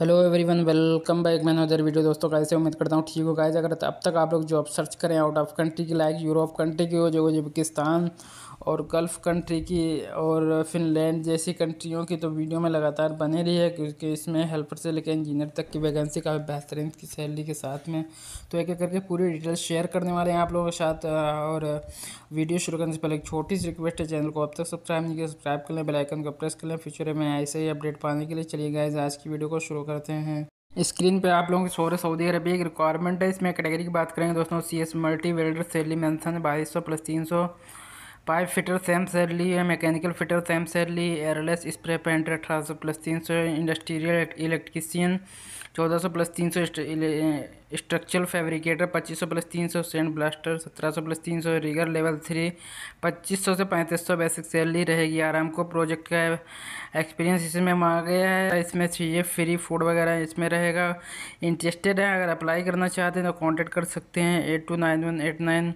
hello everyone welcome back मैन other video दोस्तों कैसे उम्मीद करता हूँ ठीक हो गाइज अगर अब तक आप लोग जॉब सर्च करें आउट ऑफ कंट्री की लाइक यूरोप कंट्री की हो जो उजबकिस्तान और गल्फ़ कंट्री की और फिनलैंड जैसी कंट्रियों की तो वीडियो में लगातार बने रही है क्योंकि इसमें हेल्पर से लेकर इंजीनियर तक की वैकेंसी काफ़ी बेहतरीन की सैलरी के साथ में तो एक एक करके पूरी डिटेल्स शेयर करने वाले हैं आप लोगों के साथ और वीडियो शुरू करने से पहले एक छोटी सी रिक्वेस्ट है चैनल को अब तक सब्सक्राइब नहीं किया सब्सक्राइब कर लें बेलाइकन को प्रेस कर लें फ्यूचर में ऐसे ही अपडेट पाने के लिए चलिए गाइज आज की वीडियो को शुरू करते हैं स्क्रीन पे आप लोगों की सोरे सऊदी अरबिया की रिक्वायरमेंट है इसमें कैटेगरी की बात करेंगे दोस्तों C S multi welder salary mention बाईस सौ प्लस तीन सौ पाइप फिटर सेम सैलरी है mechanical fitter same salary airless spray painter अठारह सौ प्लस तीन सौ इंडस्ट्रियल इलेक्ट्रीसियन चौदह सौ प्लस तीन सौ स्ट्रक्चरल फैब्रिकेटर पच्चीस सौ प्लस तीन सौ सेंड ब्लास्टर सत्रह सौ प्लस तीन सौ रिगर लेवल थ्री पच्चीस सौ से पैंतीस सौ बेसिक सैलरी रहेगी आराम को प्रोजेक्ट का एक्सपीरियंस इसमें मांगा गया है इसमें चाहिए फ्री फूड वगैरह इसमें रहेगा इंटरेस्टेड है अगर अप्लाई करना चाहते हैं तो कॉन्टेक्ट कर सकते हैं eight two nine one eight nine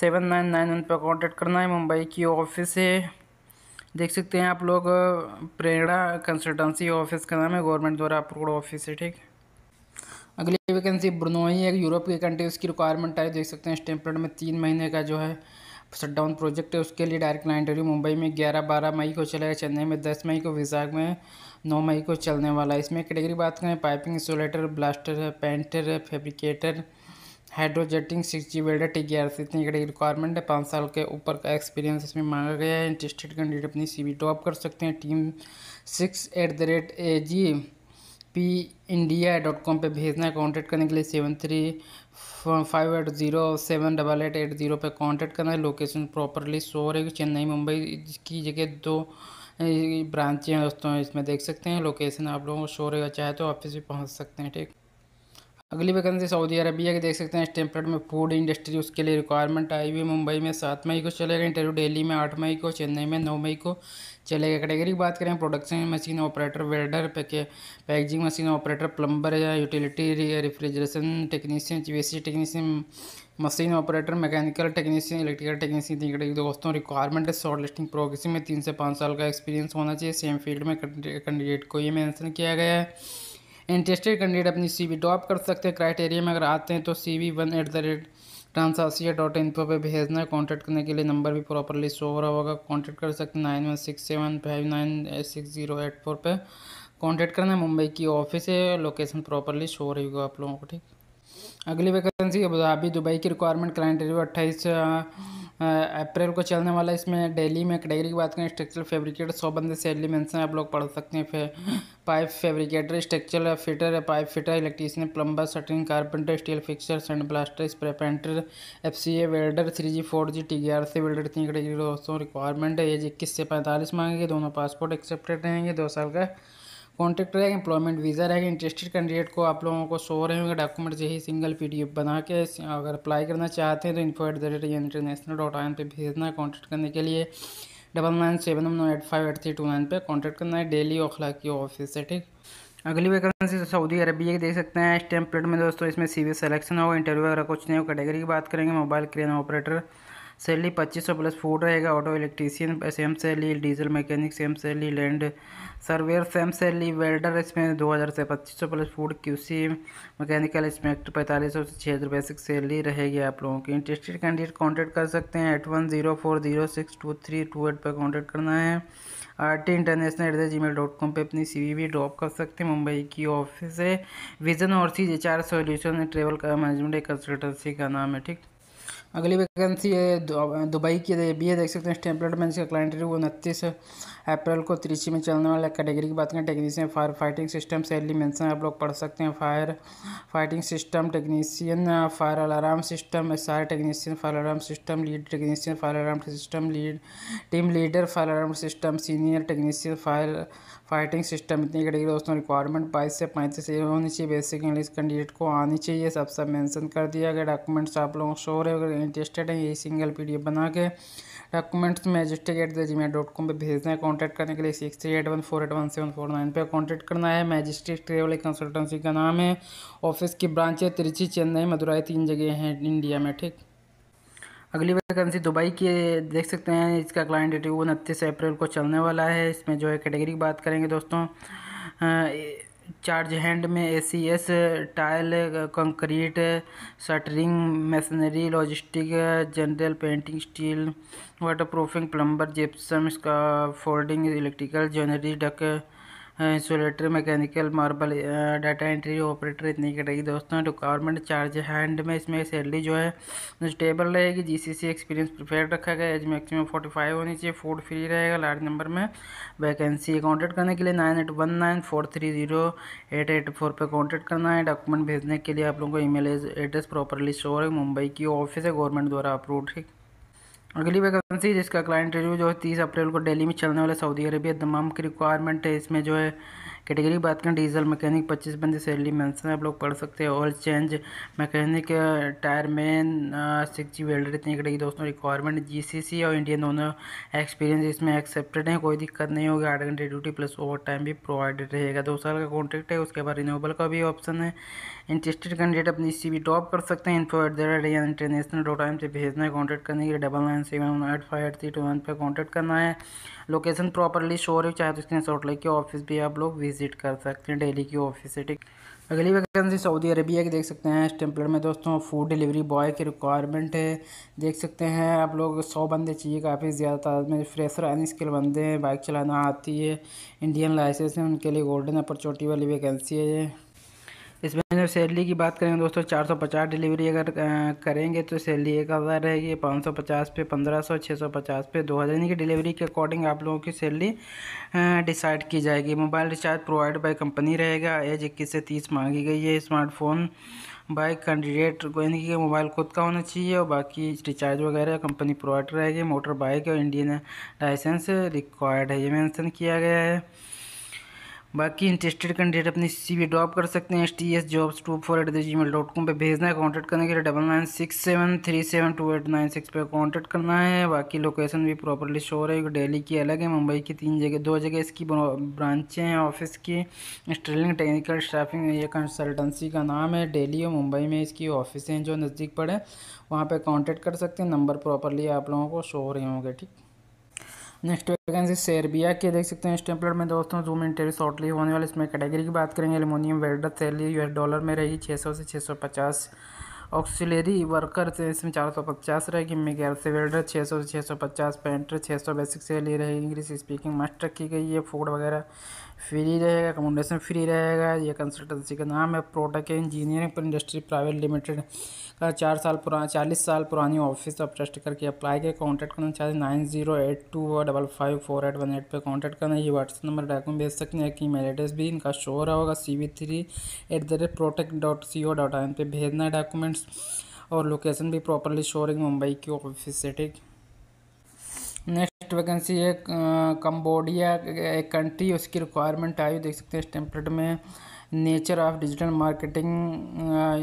seven nine nine one पर कॉन्टेक्ट करना है मुंबई की ऑफिस है देख सकते हैं आप लोग प्रेरणा कंसल्टेंसी ऑफिस का नाम है गवर्नमेंट द्वारा अप्रूव ऑफिस है ठीक अगली वैकेंसी ब्रनोई एक यूरोप की कंट्री उसकी रिक्वायरमेंट है देख सकते हैं स्टेम्पलेट में तीन महीने का जो है डाउन प्रोजेक्ट है उसके लिए डायरेक्ट लाइन इंटरव्यू मुंबई में ग्यारह बारह मई को चलेगा चेन्नई में दस मई को विजाग में नौ मई को चलने वाला है इसमें कैटेगरी बात करें पाइपिंग इंसोलेटर ब्लास्टर है पेंटर है fabricator hydrojetting six G welder T K R C इतनी कड़ी रिक्वायरमेंट है पाँच साल के ऊपर का एक्सपीरियंस इसमें मांगा गया है इंटरेस्टेड कैंडिडेट अपनी सी बी टॉप कर सकते हैं team six at the rate A G P India dot com पर भेजना है कॉन्टैक्ट करने के लिए seven three five eight zero seven double eight eight zero पर कॉन्टैक्ट करना है लोकेशन प्रॉपरली शो रहेगी चेन्नई मुंबई की जगह दो ब्रांचें हैं दोस्तों इसमें देख सकते हैं लोकेशन आप लोगों को शो रहेगा चाहे तो ऑफिस भी पहुंच सकते हैं ठीक अगली वैकेंसी सऊदी अरबिया की देख सकते हैं टेम्पलेट में फूड इंडस्ट्री उसके लिए रिक्वायरमेंट आई हुई मुंबई में सात मई को चलेगा इंटरव्यू दिल्ली में आठ मई को चेन्नई में नौ मई को चलेगा कैटेगरी की बात करें प्रोडक्शन मशीन ऑपरेटर वेल्डर पैके पैकेजिंग मशीन ऑपरेटर प्लम्बर या यूटिलिटी रिफ्रिजरेशन टेक्नीशियन वे technician machine operator mechanical technician electrical technician तीन कटेगरी दोस्तों रिक्वायरमेंट है शॉर्ट लिस्टिंग प्रोग्रेसिंग में तीन से पाँच साल का एक्सपीरियंस होना चाहिए सेम फील्ड में कैंडिडेट को ये मैंसन किया गया है इंटरेस्टेड कैंडिडेट अपनी सी ड्रॉप कर सकते हैं क्राइटेरिया में अगर आते हैं तो C V one at the rate Transasia dot in पर भेजना है कॉन्टैक्ट करने के लिए नंबर भी प्रॉपरली शो हो रहा होगा कॉन्टैक्ट कर सकते हैं nine one six seven five nine six zero eight four पर कॉन्टैक्ट करना है मुंबई की ऑफिस है लोकेशन प्रॉपरली शो हो रही होगा आप लोगों को ठीक अगली वैकेंसी अबू धाबी दुबई की रिक्वायरमेंट क्लाइंट अट्ठाईस अप्रैल को चलने वाला इसमें डेली में कैटेगरी की बात करें स्ट्रक्चरल फेब्रिकेटर सौ बंदे से मेंशन आप लोग पढ़ सकते हैं फिर pipe fabricator structural fitter pipe fitter electrician plumber shuttering carpenter steel fixer sand blaster spray painter F C A welder three G four G T R C welder तीन कैटेगरी दोस्तों रिक्वायरमेंट है age इक्कीस से पैंतालीस मांगेंगे दोनों passport accepted रहेंगे दो साल का कॉन्ट्रैक्टर रहेगा एम्प्लॉयमेंट वीज़ा रहेगा इंटरेस्टेड कैंडिडेट को आप लोगों को सो रहे होंगे डॉक्यूमेंट यही सिंगल पी बना के अगर अप्लाई करना चाहते हैं तो info at the rate international dot I N पर भेजना है कॉन्टैक्ट करने के लिए double nine seven one eight five eight three two nine पर कॉन्टैक्ट करना है डेली ओखला की ऑफिस से ठीक अगली वैकेंसी तो सऊदी अरबिया की देख सकते हैं इस टेम्पलेट में दोस्तों इसमें सी सिलेक्शन होगा इंटरव्यू वगैरह कुछ नहीं हो कैटेगरी की बात करेंगे मोबाइल क्रेन ऑपरेटर सैलरी पच्चीस सौ प्लस फूड रहेगा auto electrician same salary diesel mechanic same salary land surveyor same salary welder इसमें दो हज़ार से पच्चीस सौ plus food QC mechanical inspector पैंतालीस सौ से छः हज़ार बेसिक सैलरी रहेगी आप लोगों की इंटरेस्टेड कैंडिडेट कॉन्टैक्ट कर सकते हैं eight one zero four zero six two three two eight पर कॉन्टैक्ट करना है R T international at the ji mail dot com पर अपनी सी वी भी ड्रॉप कर सकते हैं मुंबई की ऑफिस है विजन और सी एच चार सोल्यूशन ट्रेवल का मैनेजमेंट एक कंसल्टेंसी का नाम है ठीक अगली वैकेंसी है दुबई की भी है देख सकते हैं स्टेम्पलेट में इसका क्लाइंट रिव्यू उनतीस अप्रैल को त्रिची में चलने वाले कैटेगरी की बात करें technician fire fighting system salary mention आप लोग पढ़ सकते हैं fire fighting system technician fire alarm system S R technician fire alarm system lead technician fire alarm system lead team leader fire alarm system senior technician fire fighting system इतनी category दोस्तों requirement बाईस से पैंतीस ये होनी चाहिए basic English candidate को आनी चाहिए सब सब कर दिया गया डॉक्यूमेंट्स आप लोगों को शोर है यानी टेस्टेड यही सिंगल पीडीएफ बना के documents magistrate at the ji mail dot com पर भेजना है कॉन्टैक्ट करने के लिए six three eight one four eight one seven four nine पर कॉन्टैक्ट करना है मैजिस्ट्रेट ट्रेवल कंसल्टेंसी का नाम है ऑफिस की ब्रांच है तिरची चेन्नई मदुराई तीन जगह हैं इंडिया में ठीक अगली वैकेंसी दुबई की देख सकते हैं इसका क्लाइंट डेट उनतीस अप्रैल को चलने वाला है इसमें जो है कैटेगरी की बात करेंगे दोस्तों चार्ज हैंड में A C S tile concrete shuttering machinery logistic general painting steel water proofing plumber gypsum folding electrical jewellery duct insulator mechanical marble data entry operator इतनी कटेगी दोस्तों रिक्वायरमेंट चार्ज हैंड में इसमें सैलरी जो है stable रहेगी GCC experience prepare रखा गया एज मैक्सिमम फोर्टी फाइव होनी चाहिए फूड फ्री रहेगा लार्ज नंबर में वैकेंसी कॉन्टैक्ट करने के लिए nine eight one nine four three zero eight eight four पर कॉन्टैक्ट करना है डॉक्यूमेंट भेजने के लिए आप लोगों को email address properly show है मुंबई की ऑफिस है गवर्नमेंट द्वारा अप्रूव ठीक अगली वैकेंसी जिसका क्लाइंट इंटरव्यू जो है तीस अप्रैल को दिल्ली में चलने वाले सऊदी अरबिया तमाम की रिक्वायरमेंट है इसमें जो है कैटेगरी बात करें डीजल मैकेनिक पच्चीस बंदी सैलरी मेंशन आप लोग पढ़ सकते हैं oil change mechanic tyre man six G welder इतनी कैटेगरी दोस्तों रिक्वायरमेंट जीसीसी और इंडियन दोनों एक्सपीरियंस इसमें एक्सेप्टेड है कोई दिक्कत नहीं होगी आठ घंटे ड्यूटी प्लस ओवर टाइम भी प्रोवाइडेड रहेगा दो साल का कॉन्ट्रैक्ट है उसके बाद रिन्यूबल का भी ऑप्शन है इंटरेस्टेड कैंडिडेट अपनी सी भी टॉप कर सकते हैं इन्फो एट द रेट या इंटरनेशनल डॉट टाइम से भेजना है कॉन्टैक्ट करने के लिए double nine seven eight five eight three two one पर कॉन्टैक्ट करना है लोकेशन प्रॉपरली शोर हो चाहे तो स्क्रीन शॉट लेके ऑफिस भी आप लोग विजिट कर सकते हैं डेली की ऑफिस सिटी अगली वैकेंसी सऊदी अरबिया की देख सकते हैं स्टेम्पलर में दोस्तों फूड डिलीवरी बॉय की रिक्वायरमेंट है देख सकते हैं आप लोग सौ बंदे चाहिए काफ़ी ज़्यादा तादाद में फ्रेशर अनस्किल बंदे हैं बाइक चलाना आती है इंडियन लाइसेंस है उनके लिए गोल्डन अपॉर्चुनिटी वाली वैकेंसी है इसमें जब सैलरी की बात करें दोस्तों 450 डिलीवरी अगर करेंगे तो सैलरी एक हज़ार रहेगी पाँच सौ पचास पे पंद्रह सौ छः सौ पचास पे दो हज़ार यानी कि डिलीवरी के अकॉर्डिंग आप लोगों की सैलरी डिसाइड की जाएगी mobile recharge provide by company रहेगा एज इक्कीस से तीस मांगी गई है स्मार्टफोन बाय कैंडिडेट को यानी कि मोबाइल खुद का होना चाहिए और बाकी रिचार्ज वगैरह कंपनी प्रोवाइड रहेगी मोटर बाइक और इंडियन लाइसेंस रिक्वायर्ड है ये मैंसन किया गया है बाकी इंटरेस्टेड कैंडिडेट अपनी सी वी ड्रॉप कर सकते हैं S T S jobs two four at the ji mail dot com पर भेजना है कॉन्टैक्ट करने के लिए double nine six seven three seven two eight nine six पर कॉन्टैक्ट करना है बाकी लोकेशन भी प्रॉपरली शो रही है डेली की अलग है मुंबई की तीन जगह दो जगह इसकी ब्रांचें हैं ऑफिस की स्ट्रेलिंग टेक्निकल स्टाफिंग ये कंसल्टेंसी का नाम है डेली और मुंबई में इसकी ऑफिस हैं जो नज़दीक पड़े वहाँ पर कॉन्टैक्ट कर सकते हैं नंबर प्रॉपरली आप लोगों को शो हो रहे होंगे ठीक नेक्स्ट वैकेंसी सेरबिया की देख सकते हैं स्टेम्पलर में दोस्तों जूम इंटरव्यू शॉर्टली होने वाले इसमें कैटेगरी की बात करेंगे aluminium welder salary US dollar में रहेगी 600 से 650 ऑक्सीलरी वर्कर से इसमें 450 रहेगी मिगैर से वेल्डर 600 से 650 पेंटर 600 बेसिक सैलरी रहेगी इंग्लिश स्पीकिंग मास्टर की गई है फूड वगैरह फ्री रहेगा अकोमोडेशन फ्री रहेगा ये कंसल्टेंसी का नाम है Product Engineering Industry Private Limited का चार साल पुराना चालीस साल पुरानी ऑफिस आप ट्रस्ट करके अप्लाई किया कॉन्टैक्ट करना चाहिए nine zero eight two double five four eight one eight पर कॉन्टैक्ट करना ये व्हाट्सअप नंबर डॉक्यूमेंट भेज सकते हैं कि मेल एड्रेस भी इनका शो रहा होगा C V three at the rate protect dot C O dot I N पर भेजना है डॉक्यूमेंट्स और लोकेशन भी प्रॉपरली शो रही मुंबई की ऑफिस से ठीक नेक्स्ट वैकेंसी है कंबोडिया एक कंट्री उसकी रिक्वायरमेंट आई देख सकते हैं इस टेम्पलेट में nature of digital marketing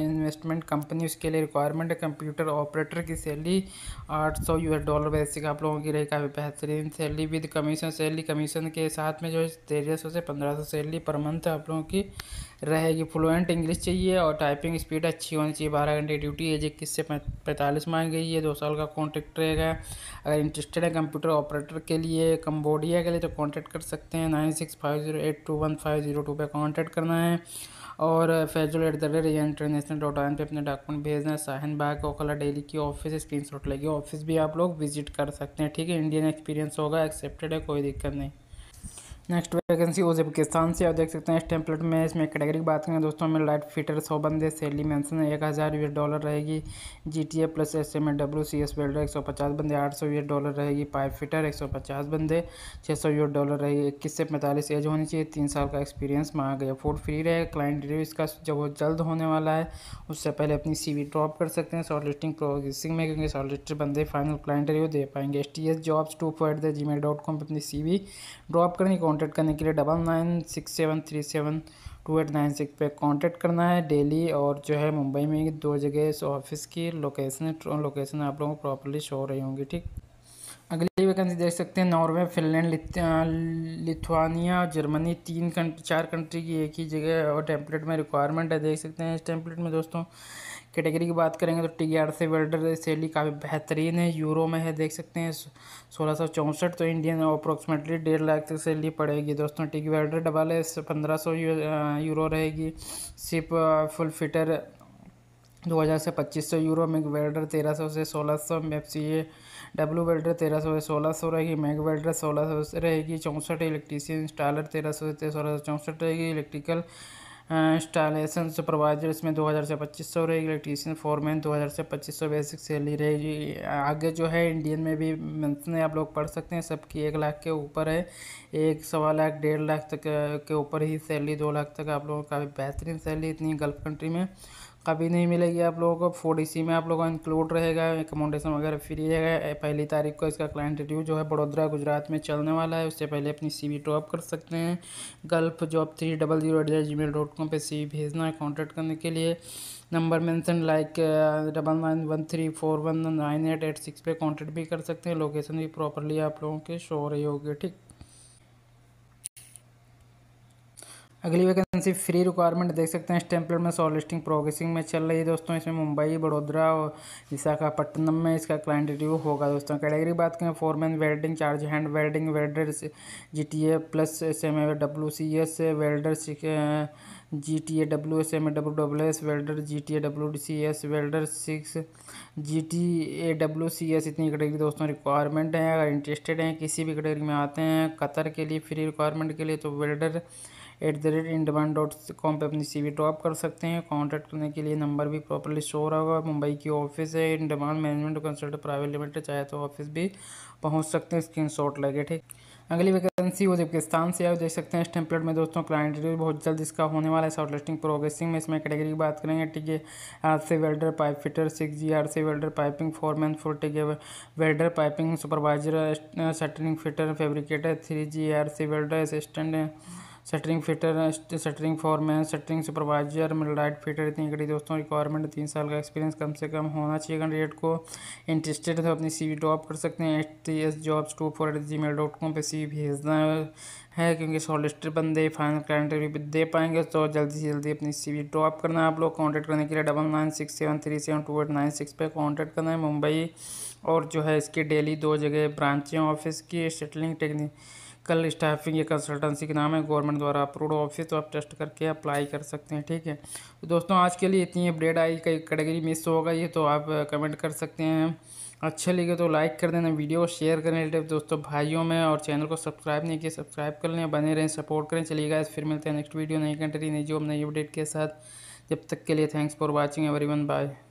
investment company उसके लिए रिक्वायरमेंट है कंप्यूटर ऑपरेटर की सैलरी आठ सौ एस डॉलर बेसिक आप लोगों की रही काफ़ी बेहतरीन salary with commission salary commission के साथ में जो है तेरह सौ से पंद्रह सौ सैलरी पर मंथ आप लोगों की रहेगी फ्लुएंट इंग्लिश चाहिए और टाइपिंग स्पीड अच्छी होनी चाहिए बारह घंटे ड्यूटी एज इक्कीस से पैंतालीस मांग गई है दो साल का कॉन्ट्रैक्ट रहेगा अगर इंटरेस्टेड है कंप्यूटर ऑपरेटर के लिए कम्बोडिया के लिए तो कॉन्टैक्ट कर सकते हैं nine six five zero eight two one five zero two पर कॉन्टैक्ट करना है और Faisal at the rate region international dot on पर अपने डॉक्यूमेंट भेजना है साहन बाग ओखला डेली की ऑफिस स्क्रीन शॉट लगी ऑफिस भी आप लोग विजिट कर सकते हैं ठीक है इंडियन एक्सपीरियंस होगा एक्सेप्टेड है कोई दिक्कत नहीं नेक्स्ट वैकेंसी उज्बेकिस्तान से आप देख सकते हैं टेम्पलेट में इसमें कैटेगरी की बात करें दोस्तों में लाइट फिटर सौ बंदे सैलरी मेंशन एक हज़ार यू डॉलर रहेगी G T A plus S M W C S welder एक सौ पचास बंदे आठ सौ यू डॉलर रहेगी पाइप फिटर एक सौ पचास बंदे छः सौ यू डॉलर रहेगी इक्कीस से पैंतालीस एज होनी चाहिए तीन साल का एक्सपीरियंस मांगा गया फूड फ्री रहेगा क्लाइंट रिव्यू इसका जब वो जल्द होने वाला है उससे पहले अपनी सी वी ड्रॉप कर सकते हैं शॉर्ट लिस्टिंग प्रोसेसिंग में क्योंकि शॉर्ट लिस्टर बंदे फाइनल क्लाइंट रिव्यू दे पाएंगे S T S jobs two four at the ji mail dot com पर अपनी सी वी ड्रॉप करनी कौन कांटेक्ट करने के लिए double nine six seven three seven two eight nine six पे कांटेक्ट करना है डेली और जो है मुंबई में दो जगह इस ऑफिस की लोकेशन लोकेशन आप लोगों को प्रॉपरली शो हो रही होंगी ठीक अगली वैकेंसी देख सकते हैं नॉर्वे फिनलैंड लिथुआनिया जर्मनी तीन कंट्री चार कंट्री की एक ही जगह और टेम्पलेट में रिक्वायरमेंट है देख सकते हैं इस टेम्पलेट में दोस्तों कैटेगरी की बात करेंगे तो टी आर से वेल्डर शैली काफ़ी बेहतरीन है यूरो में है देख सकते हैं सोलह सौ चौंसठ तो इंडियन अप्रोक्सीमेटली डेढ़ लाख तक सैली पड़ेगी दोस्तों टी वेल्डर डबल है पंद्रह सौ यूरो रहेगी सिप फुल फिटर दो हज़ार से पच्चीस सौ यूरो मेग वेल्डर तेरह सौ से सोलह सौ F C A W welder तेरह सौ से सोलह सौ रहेगी मेग वेल्डर सोलह सौ से रहेगी चौंसठ इलेक्ट्रीसियन इंस्टॉलर तेरह सौ से सोलह सौ चौंसठ रहेगी इलेक्ट्रिकल इंस्टॉलेशन सुपरवाइजर इसमें दो हज़ार से पच्चीस सौ रहेगी इलेक्ट्रीशियन फोरमैन दो हज़ार से पच्चीस सौ बेसिक सैलरी रहेगी आगे जो है इंडियन में भी मेंशन आप लोग पढ़ सकते हैं सबकी एक लाख के ऊपर है एक सवा लाख डेढ़ लाख तक के ऊपर ही सैलरी दो लाख तक आप लोगों का बेहतरीन सैलरी इतनी गल्फ कंट्री में कभी नहीं मिलेगी आप लोगों को फोर इसी में आप लोगों का इंक्लूड रहेगा एकोमोडेशन वगैरह फ्री है पहली तारीख को इसका क्लाइंट रिव्यू जो है बड़ोदरा गुजरात में चलने वाला है उससे पहले अपनी सी वी ड्रॉप कर सकते हैं gulf job three double zero at ji mail dot com पर सी वी भेजना है कॉन्टैक्ट करने के लिए number mention like double nine one three four one nine eight eight six पर कॉन्टैक्ट भी कर सकते हैं लोकेशन भी प्रॉपरली आप लोगों के शो हो रही होगी ठीक अगली वैकेंसी फ्री रिक्वायरमेंट देख सकते हैं स्टेम्पलेट में सॉल लिस्टिंग प्रोग्रेसिंग में चल रही है दोस्तों इसमें मुंबई बड़ोदरा और विशाखापट्टनम में इसका क्लाइंट रिव्यू होगा दोस्तों कैटेगरी बात करें foreman welding charge hand welding welder G T A plus S M A W C S welder G T A W S M A W W S welder G T A W C S welder six G T A W C S इतनी category दोस्तों requirement है अगर interested हैं किसी भी category में आते हैं कतर के लिए फ्री रिक्वायरमेंट के लिए तो welder at the rate in demand dot com पर अपनी सी वी ड्रॉप कर सकते हैं कॉन्टैक्ट करने के लिए नंबर भी प्रॉपरली शो रहा होगा मुंबई की ऑफिस है In Demand Management Consult Private Limited चाहे तो ऑफिस भी पहुँच सकते हैं स्क्रीन शॉट लगे ठीक अगली वैकेंसी उज्बेकिस्तान से आए देख सकते हैं इस टेम्पलेट में दोस्तों क्लाइंट इंटरव्यू बहुत जल्द इसका होने वाला है शॉर्ट लिस्टिंग प्रोग्रेसिंग में इसमें कैटेगरी की बात करेंगे टीके आर से welder pipe fitter six G R से welder piping foreman four TK welder piping supervisor shuttering fitter fabricator three G R से welder assistant shuttering fitter shuttering foreman shuttering supervisor millwright fitter इतनी कड़ी दोस्तों requirement तीन साल का experience कम से कम होना चाहिए कैंडिडेट को इंटरेस्टेड तो अपनी सी ड्रॉप कर सकते हैं H T S jobs two four at ji mail dot com पर सी भेजना है क्योंकि सॉलिस्टर बंदे फाइनल कैंडिडेट भी दे पाएंगे तो जल्दी से जल्दी अपनी सी वी ड्रॉप करना आप लोग कॉन्टैक्ट करने के लिए double nine six seven three seven two eight nine six पर कॉन्टैक्ट करना है मुंबई और जो है इसके डेली दो जगह ब्रांचें ऑफिस की सेटलिंग टेक्निक कल स्टाफिंग या कंसल्टेंसी के नाम है गवर्नमेंट द्वारा अप्रूव ऑफिस तो आप टेस्ट करके अप्लाई कर सकते हैं ठीक है तो दोस्तों आज के लिए इतनी अपडेट आई कई कैटेगरी मिस होगा ये तो आप कमेंट कर सकते हैं अच्छे लगे तो लाइक कर देना वीडियो शेयर करें रिलेटिव दोस्तों भाइयों में और चैनल को सब्सक्राइब नहीं किया सब्सक्राइब कर लें बने रहें सपोर्ट करें चलिएगा फिर मिलते हैं नेक्स्ट वीडियो नई कंट्री नई जॉब नई अपडेट के साथ जब तक के लिए thanks for watching every bye